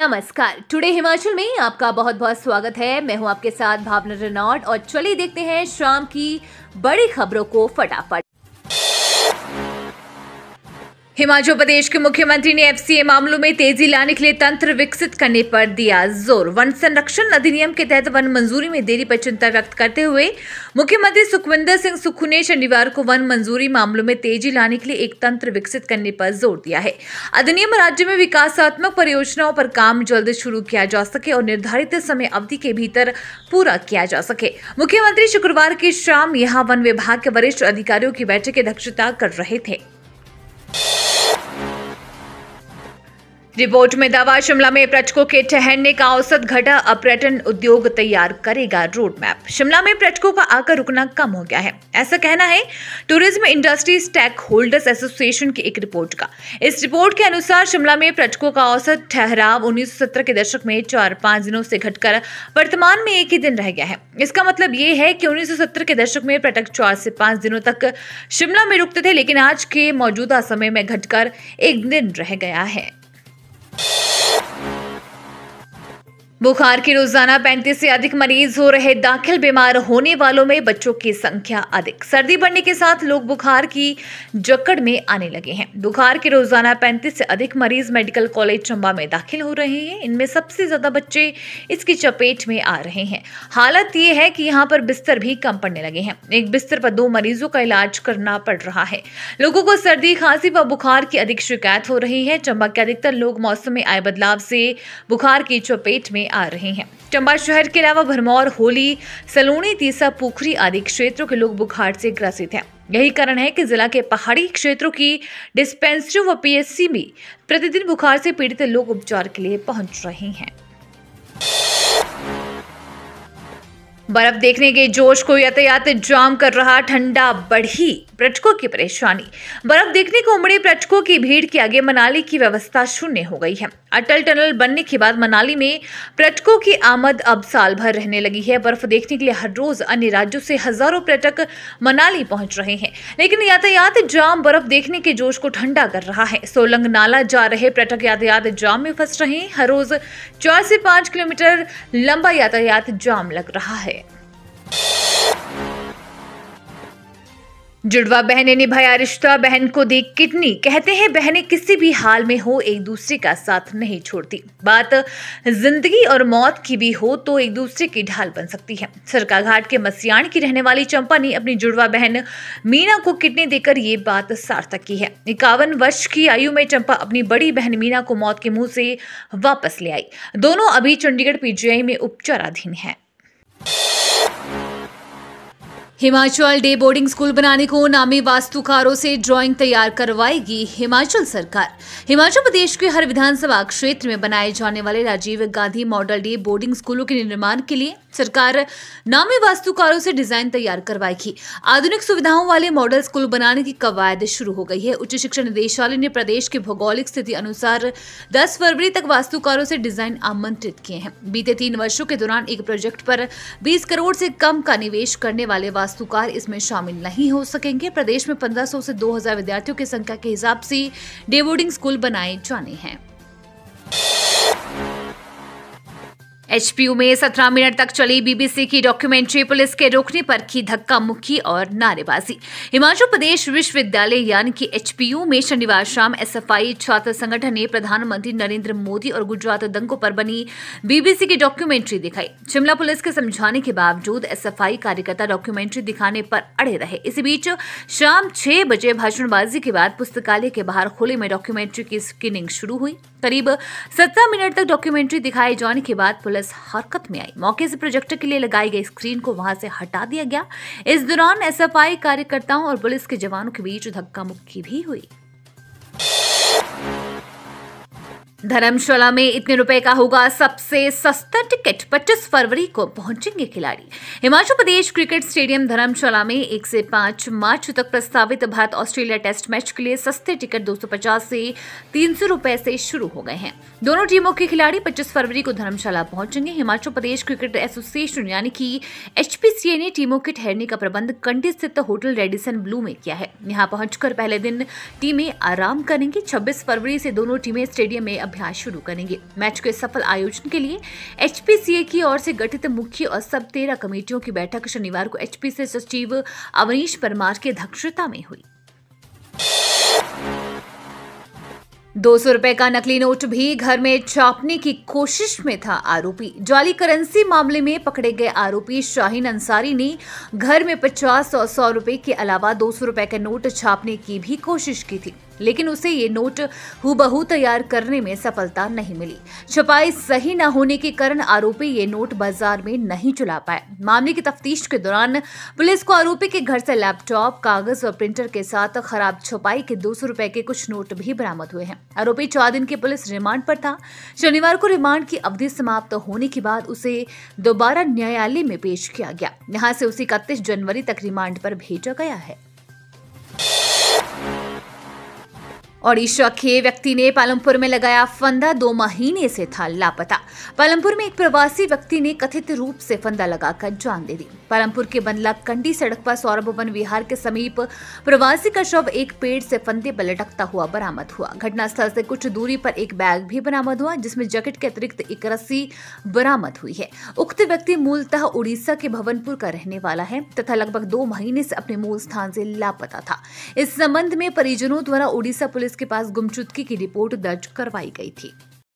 नमस्कार टुडे हिमाचल में आपका बहुत बहुत स्वागत है मैं हूं आपके साथ भावना रनौट और चलिए देखते हैं शाम की बड़ी खबरों को फटाफट हिमाचल प्रदेश के मुख्यमंत्री ने एफसीए मामलों में तेजी लाने के लिए तंत्र विकसित करने पर दिया जोर वन संरक्षण अधिनियम के तहत वन मंजूरी में देरी पर चिंता व्यक्त करते हुए मुख्यमंत्री सुखविंदर सिंह सुक्खू ने शनिवार को वन मंजूरी मामलों में तेजी लाने के लिए एक तंत्र विकसित करने पर जोर दिया है अधिनियम राज्य में विकासात्मक परियोजनाओं पर काम जल्द शुरू किया जा सके और निर्धारित समय अवधि के भीतर पूरा किया जा सके मुख्यमंत्री शुक्रवार की शाम यहाँ वन विभाग के वरिष्ठ अधिकारियों की बैठक की अध्यक्षता कर रहे थे रिपोर्ट में दावा शिमला में पर्यटकों के ठहरने का औसत घटा अब पर्यटन उद्योग तैयार करेगा रोड मैप शिमला में पर्यटकों का आकर रुकना कम हो गया है ऐसा कहना है tourism industry stakeholders association की एक रिपोर्ट का इस रिपोर्ट के अनुसार शिमला में पर्यटकों का औसत ठहराव उन्नीस के दशक में चार पांच दिनों से घटकर वर्तमान में एक ही दिन रह गया है इसका मतलब ये है कि उन्नीस के दशक में पर्यटक चार से पांच दिनों तक शिमला में रुकते थे लेकिन आज के मौजूदा समय में घटकर एक दिन रह गया है बुखार के रोजाना 35 से अधिक मरीज हो रहे दाखिल बीमार होने वालों में बच्चों की संख्या अधिक सर्दी बढ़ने के साथ लोग बुखार की जकड़ में आने लगे हैं बुखार के रोजाना 35 से अधिक मरीज मेडिकल कॉलेज चंबा में दाखिल हो रहे हैं इनमें सबसे ज्यादा बच्चे इसकी चपेट में आ रहे हैं हालत ये है कि यहाँ पर बिस्तर भी कम पड़ने लगे हैं एक बिस्तर पर दो मरीजों का इलाज करना पड़ रहा है लोगों को सर्दी खांसी व बुखार की अधिक शिकायत हो रही है चंबा के अधिकतर लोग मौसम में आए बदलाव से बुखार की चपेट में में आ रहे हैं चंबा शहर के अलावा भरमौर होली सलोनी तीसा पोखरी आदि क्षेत्रों के लोग बुखार से ग्रसित हैं यही कारण है कि जिला के पहाड़ी क्षेत्रों की डिस्पेंसरियों व पीएचसी भी प्रतिदिन बुखार से पीड़ित लोग उपचार के लिए पहुंच रहे हैं बर्फ देखने के जोश को यातायात जाम कर रहा ठंडा बढ़ी पर्यटकों की परेशानी बर्फ देखने को उमड़े पर्यटकों की भीड़ के आगे मनाली की व्यवस्था शून्य हो गई है अटल टनल बनने के बाद मनाली में पर्यटकों की आमद अब साल भर रहने लगी है बर्फ देखने के लिए हर रोज अन्य राज्यों से हजारों पर्यटक मनाली पहुंच रहे हैं लेकिन यातायात जाम बर्फ देखने के जोश को ठंडा कर रहा है सोलंग नाला जा रहे पर्यटक यातायात जाम में फंस रहे हैं हर रोज चार से पांच किलोमीटर लंबा यातायात जाम लग रहा है जुड़वा बहने निभाया रिश्ता बहन को देख कितनी कहते हैं बहनें किसी भी हाल में हो एक दूसरे का साथ नहीं छोड़ती बात जिंदगी और मौत की भी हो तो एक दूसरे की ढाल बन सकती है सरका घाट के मसियाण की रहने वाली चंपा ने अपनी जुड़वा बहन मीना को किडनी देकर ये बात सार्थक की है इक्यावन वर्ष की आयु में चंपा अपनी बड़ी बहन मीना को मौत के मुंह से वापस ले आई दोनों अभी चंडीगढ़ पीजीआई में उपचाराधीन है हिमाचल डे बोर्डिंग स्कूल बनाने को नामी वास्तुकारों से ड्राइंग तैयार करवाएगी हिमाचल सरकार हिमाचल प्रदेश के हर विधानसभा क्षेत्र में बनाए जाने वाले Rajiv Gandhi model day boarding स्कूलों के निर्माण के लिए सरकार नामी वास्तुकारों से डिजाइन तैयार करवाएगी आधुनिक सुविधाओं वाले मॉडल स्कूल बनाने की कवायद शुरू हो गई है उच्च शिक्षा निदेशालय ने प्रदेश की भौगोलिक स्थिति अनुसार दस फरवरी तक वास्तुकारों से डिजाइन आमंत्रित किए हैं बीते तीन वर्षो के दौरान एक प्रोजेक्ट पर बीस करोड़ से कम का निवेश करने वाले वास्तुकार इसमें शामिल नहीं हो सकेंगे प्रदेश में 1500 से 2000 विद्यार्थियों की संख्या के हिसाब से डे बोर्डिंग स्कूल बनाए जाने हैं एचपीयू में 17 मिनट तक चली बीबीसी की डॉक्यूमेंट्री पुलिस के रोकने पर की धक्का मुक्की और नारेबाजी हिमाचल प्रदेश विश्वविद्यालय यानी कि एचपीयू में शनिवार शाम एसएफआई छात्र संगठन ने प्रधानमंत्री नरेंद्र मोदी और गुजरात दंगों पर बनी बीबीसी की डॉक्यूमेंट्री दिखाई शिमला पुलिस के समझाने के बावजूद एसएफआई कार्यकर्ता डॉक्यूमेंट्री दिखाने पर अड़े रहे इसी बीच शाम छह बजे भाषणबाजी के बाद पुस्तकालय के बाहर खुले में डॉक्यूमेंट्री की स्क्रीनिंग शुरू हुई करीब सत्रह मिनट तक डॉक्यूमेंट्री दिखाए जाने के बाद पुलिस पुलिस हरकत में आई मौके से प्रोजेक्टर के लिए लगाई गई स्क्रीन को वहां से हटा दिया गया इस दौरान एसएफआई कार्यकर्ताओं और पुलिस के जवानों के बीच धक्का मुक्की भी हुई धर्मशाला में इतने रुपए का होगा सबसे सस्ता टिकट 25 फरवरी को पहुंचेंगे खिलाड़ी हिमाचल प्रदेश क्रिकेट स्टेडियम धर्मशाला में एक से पांच मार्च तक प्रस्तावित भारत ऑस्ट्रेलिया टेस्ट मैच के लिए सस्ते टिकट 250 से 300 रुपए से शुरू हो गए हैं दोनों टीमों के खिलाड़ी 25 फरवरी को धर्मशाला पहुंचेंगे हिमाचल प्रदेश क्रिकेट एसोसिएशन यानी कि एच ने टीमों के ठहरने का प्रबंध कंडी स्थित होटल रेडिसन ब्लू में किया है यहाँ पहुंचकर पहले दिन टीमें आराम करेंगी छब्बीस फरवरी से दोनों टीमें स्टेडियम में अभ्यास शुरू करेंगे मैच के सफल आयोजन के लिए एच की ओर से गठित मुख्य और सब तेरह कमेटियों की बैठक शनिवार को एच सचिव अवनीश परमार की अध्यक्षता में हुई दो सौ रूपए का नकली नोट भी घर में छापने की कोशिश में था आरोपी जाली करेंसी मामले में पकड़े गए आरोपी शाहीन अंसारी ने घर में पचास और सौ रूपए के अलावा दो सौ रूपए का नोट छापने की भी कोशिश की थी लेकिन उसे ये नोट हूबहू तैयार करने में सफलता नहीं मिली छपाई सही न होने के कारण आरोपी ये नोट बाजार में नहीं चला पाए मामले की तफ्तीश के दौरान पुलिस को आरोपी के घर से लैपटॉप कागज और प्रिंटर के साथ खराब छपाई के दो सौ के कुछ नोट भी बरामद हुए हैं आरोपी चार दिन के पुलिस रिमांड पर था शनिवार को रिमांड की अवधि समाप्त होने के बाद उसे दोबारा न्यायालय में पेश किया गया यहाँ से उसे इकतीस जनवरी तक रिमांड पर भेजा गया है ओडिशा के व्यक्ति ने पालमपुर में लगाया फंदा दो महीने से था लापता पालमपुर में एक प्रवासी व्यक्ति ने कथित रूप से फंदा लगाकर जान दे दी पालमपुर के बंदला कंडी सड़क पर सौरभ वन विहार के समीप प्रवासी का शव एक पेड़ से फंदे पर लटकता हुआ बरामद हुआ घटनास्थल से कुछ दूरी पर एक बैग भी बरामद हुआ जिसमें जैकेट के अतिरिक्त एक रस्सी बरामद हुई है उक्त व्यक्ति मूलतः उड़ीसा के भवनपुर का रहने वाला है तथा लगभग दो महीने से अपने मूल स्थान से लापता था इस संबंध में परिजनों द्वारा उड़ीसा पुलिस पुलिस के पास गुमचुदगी की रिपोर्ट दर्ज करवाई गई थी